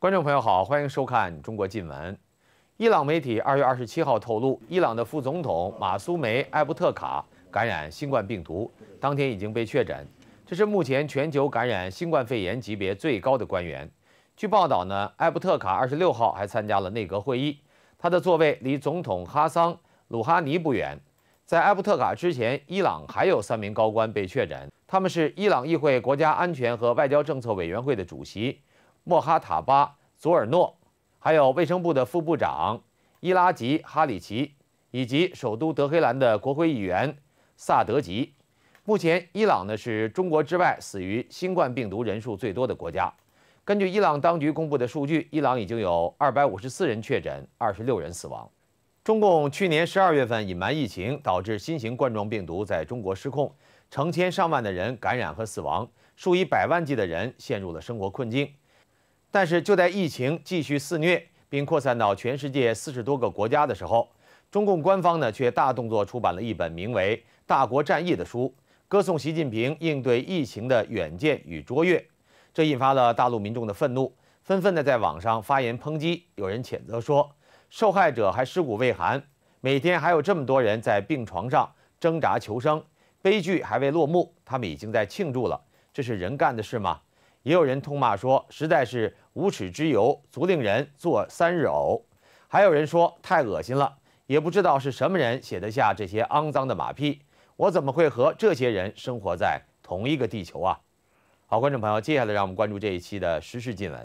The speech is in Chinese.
观众朋友好，欢迎收看《中国新闻》。伊朗媒体二月二十七号透露，伊朗的副总统马苏梅·埃布特卡感染新冠病毒，当天已经被确诊。这是目前全球感染新冠肺炎级别最高的官员。据报道呢，艾布特卡二十六号还参加了内阁会议，他的座位离总统哈桑·鲁哈尼不远。在艾布特卡之前，伊朗还有三名高官被确诊，他们是伊朗议会国家安全和外交政策委员会的主席。莫哈塔巴·佐尔诺，还有卫生部的副部长伊拉吉·哈里奇，以及首都德黑兰的国会议员萨德吉。目前，伊朗呢是中国之外死于新冠病毒人数最多的国家。根据伊朗当局公布的数据，伊朗已经有二百五十四人确诊，二十六人死亡。中共去年十二月份隐瞒疫情，导致新型冠状病毒在中国失控，成千上万的人感染和死亡，数以百万计的人陷入了生活困境。但是就在疫情继续肆虐并扩散到全世界四十多个国家的时候，中共官方呢却大动作出版了一本名为《大国战役》的书，歌颂习近平应对疫情的远见与卓越。这引发了大陆民众的愤怒，纷纷的在网上发言抨击。有人谴责说：“受害者还尸骨未寒，每天还有这么多人在病床上挣扎求生，悲剧还未落幕，他们已经在庆祝了，这是人干的事吗？”也有人痛骂说，实在是无耻之尤，足令人做三日呕。还有人说太恶心了，也不知道是什么人写得下这些肮脏的马屁。我怎么会和这些人生活在同一个地球啊？好，观众朋友，接下来让我们关注这一期的时事新闻。